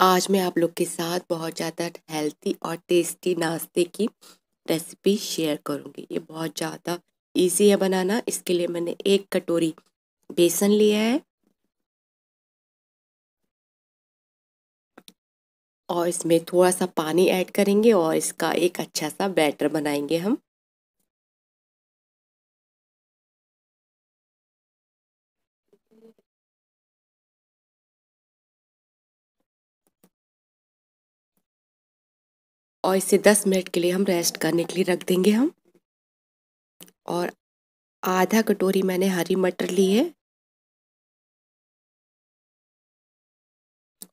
आज मैं आप लोग के साथ बहुत ज़्यादा हेल्थी और टेस्टी नाश्ते की रेसिपी शेयर करूँगी ये बहुत ज़्यादा इजी है बनाना इसके लिए मैंने एक कटोरी बेसन लिया है और इसमें थोड़ा सा पानी ऐड करेंगे और इसका एक अच्छा सा बैटर बनाएंगे हम और इसे 10 मिनट के लिए हम रेस्ट करने के लिए रख देंगे हम और आधा कटोरी मैंने हरी मटर ली है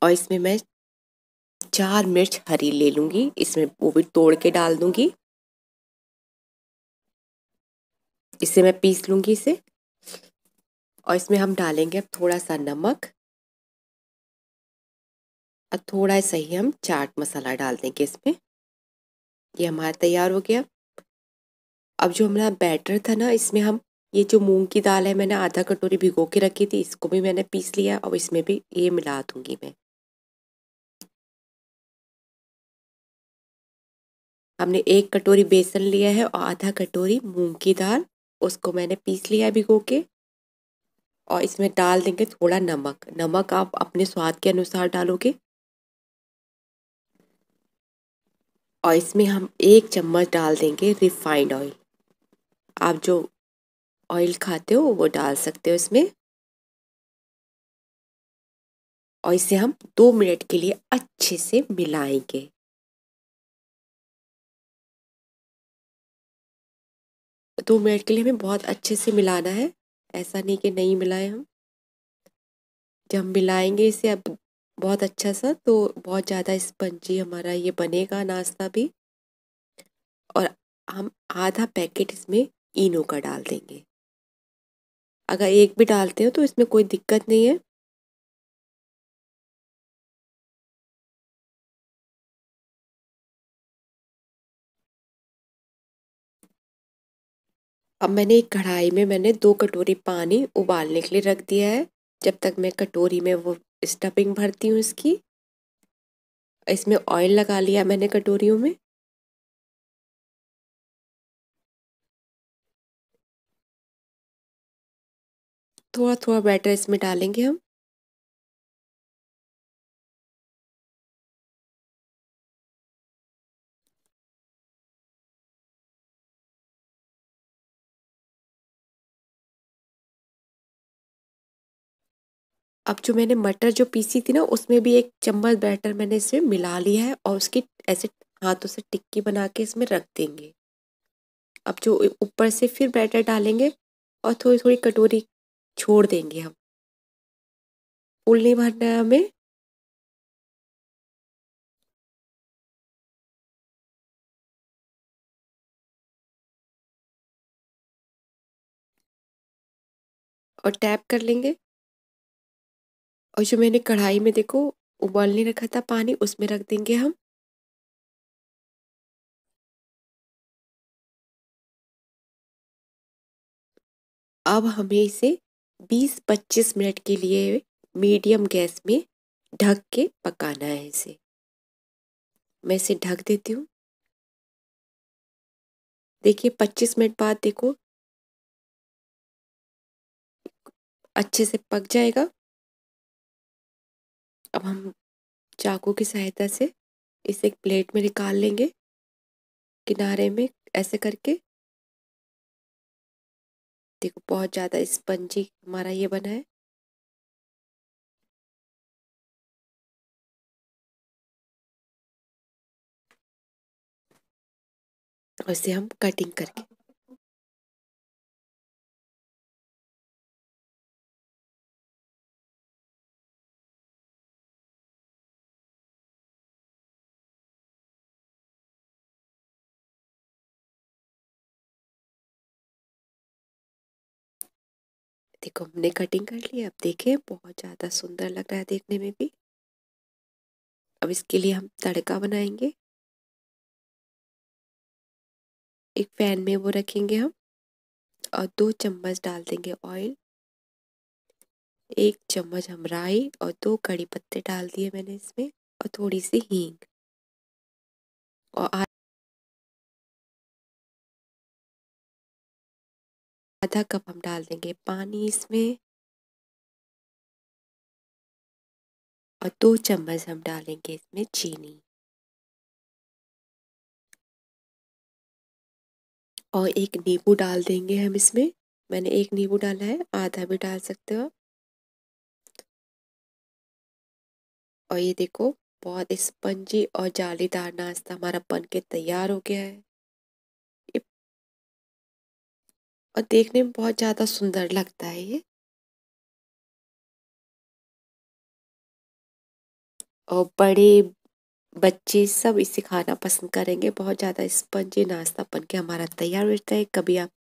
और इसमें मैं चार मिर्च हरी ले लूँगी इसमें वो भी तोड़ के डाल दूँगी इसे मैं पीस लूँगी इसे और इसमें हम डालेंगे अब थोड़ा सा नमक और थोड़ा सही हम चाट मसाला डाल देंगे इसमें ये हमारा तैयार हो गया अब जो हमारा बैटर था ना इसमें हम ये जो मूंग की दाल है मैंने आधा कटोरी भिगो के रखी थी इसको भी मैंने पीस लिया और इसमें भी ये मिला दूंगी मैं हमने एक कटोरी बेसन लिया है और आधा कटोरी मूंग की दाल उसको मैंने पीस लिया है भिगो के और इसमें डाल देंगे थोड़ा नमक नमक आप अपने स्वाद के अनुसार डालोगे और इसमें हम एक चम्मच डाल देंगे रिफाइंड ऑयल आप जो ऑयल खाते हो वो डाल सकते हो इसमें और इसे हम दो मिनट के लिए अच्छे से मिलाएंगे दो मिनट के लिए हमें बहुत अच्छे से मिलाना है ऐसा नहीं कि नहीं मिलाएं हम जब हम मिलाएंगे इसे अब बहुत अच्छा सा तो बहुत ज़्यादा स्पंजी हमारा ये बनेगा नाश्ता भी और हम आधा पैकेट इसमें इनो का डाल देंगे अगर एक भी डालते हो तो इसमें कोई दिक्कत नहीं है अब मैंने एक कढ़ाई में मैंने दो कटोरी पानी उबालने के लिए रख दिया है जब तक मैं कटोरी में वो स्टफिंग भरती हूँ इसकी इसमें ऑयल लगा लिया मैंने कटोरियों में थोड़ा थोड़ा बैटर इसमें डालेंगे हम अब जो मैंने मटर जो पीसी थी ना उसमें भी एक चम्मच बैटर मैंने इसमें मिला लिया है और उसकी ऐसे हाथों से टिक्की बना के इसमें रख देंगे अब जो ऊपर से फिर बैटर डालेंगे और थोड़ी थोड़ी कटोरी छोड़ देंगे हम फूल नहीं भरना है हमें और टैप कर लेंगे और जो मैंने कढ़ाई में देखो उबालने रखा था पानी उसमें रख देंगे हम अब हमें इसे 20-25 मिनट के लिए मीडियम गैस में ढक के पकाना है इसे मैं इसे ढक देती हूँ देखिए 25 मिनट बाद देखो अच्छे से पक जाएगा अब हम चाकू की सहायता से इसे एक प्लेट में निकाल लेंगे किनारे में ऐसे करके देखो बहुत ज़्यादा स्पंजी हमारा ये बना है और इसे हम कटिंग करके देखो हमने कटिंग कर ली अब देखिए बहुत ज़्यादा सुंदर लग रहा है देखने में भी अब इसके लिए हम तड़का बनाएंगे एक पैन में वो रखेंगे हम और दो चम्मच डाल देंगे ऑयल एक चम्मच हम राई और दो कड़ी पत्ते डाल दिए मैंने इसमें और थोड़ी सी हींग और आधा कप हम डाल देंगे पानी इसमें और दो चम्मच हम डालेंगे इसमें चीनी और एक नींबू डाल देंगे हम इसमें मैंने एक नींबू डाला है आधा भी डाल सकते हो और ये देखो बहुत स्पंजी और जालीदार नाश्ता हमारा बन के तैयार हो गया है और देखने में बहुत ज्यादा सुंदर लगता है ये और बड़े बच्चे सब इसे खाना पसंद करेंगे बहुत ज्यादा स्पंजी नाश्ता बन के हमारा तैयार रहता है कभी आप